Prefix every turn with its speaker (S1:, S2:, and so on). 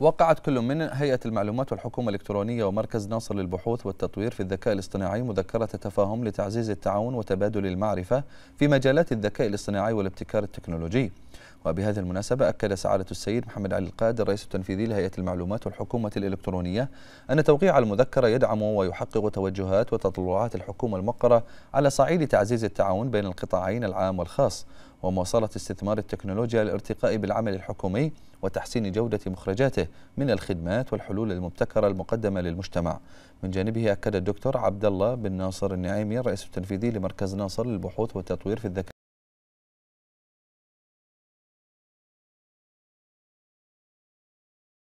S1: وقعت كل من هيئة المعلومات والحكومة الإلكترونية ومركز ناصر للبحوث والتطوير في الذكاء الاصطناعي مذكرة تفاهم لتعزيز التعاون وتبادل المعرفة في مجالات الذكاء الاصطناعي والابتكار التكنولوجي وبهذه المناسبة أكد سعادة السيد محمد علي القادر رئيس التنفيذي لهيئة المعلومات والحكومة الإلكترونية أن توقيع المذكرة يدعم ويحقق توجهات وتطلعات الحكومة الموقرة على صعيد تعزيز التعاون بين القطاعين العام والخاص ومواصلة استثمار التكنولوجيا للارتقاء بالعمل الحكومي وتحسين جودة مخرجاته من الخدمات والحلول المبتكرة المقدمة للمجتمع. من جانبه أكد الدكتور عبد الله بن ناصر النعيمي الرئيس التنفيذي لمركز ناصر للبحوث والتطوير
S2: في الذكاء